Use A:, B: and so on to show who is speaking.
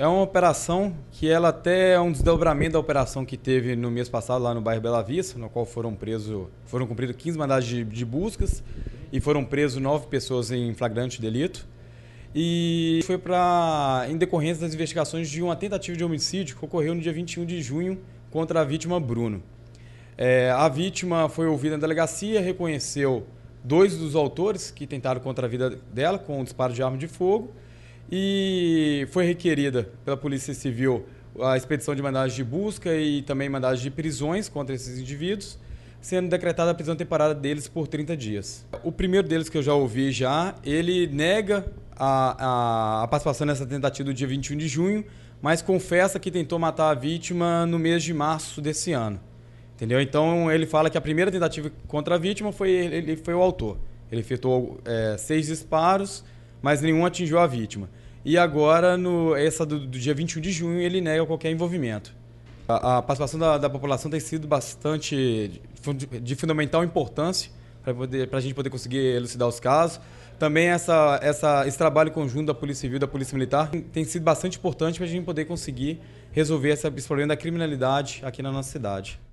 A: É uma operação que ela até é um desdobramento da operação que teve no mês passado lá no bairro Bela Vista, no qual foram presos, foram cumpridos 15 mandados de, de buscas e foram presos nove pessoas em flagrante delito. E foi para em decorrência das investigações de uma tentativa de homicídio que ocorreu no dia 21 de junho contra a vítima Bruno. É, a vítima foi ouvida na delegacia, reconheceu dois dos autores que tentaram contra a vida dela com um disparo de arma de fogo e foi requerida pela Polícia Civil a expedição de mandados de busca e também mandados de prisões contra esses indivíduos, sendo decretada a prisão temporária deles por 30 dias. O primeiro deles que eu já ouvi já, ele nega a, a, a participação nessa tentativa do dia 21 de junho, mas confessa que tentou matar a vítima no mês de março desse ano. Entendeu? Então ele fala que a primeira tentativa contra a vítima foi ele, foi o autor. Ele efetuou é, seis disparos mas nenhum atingiu a vítima. E agora, no, essa do, do dia 21 de junho, ele nega qualquer envolvimento. A, a participação da, da, população tem sido bastante de, de fundamental importância para a gente poder conseguir elucidar os casos. Também essa, essa, esse trabalho conjunto da Polícia Civil e da Polícia Militar tem, tem sido bastante importante para a gente poder conseguir resolver essa esse problema da criminalidade aqui na nossa cidade.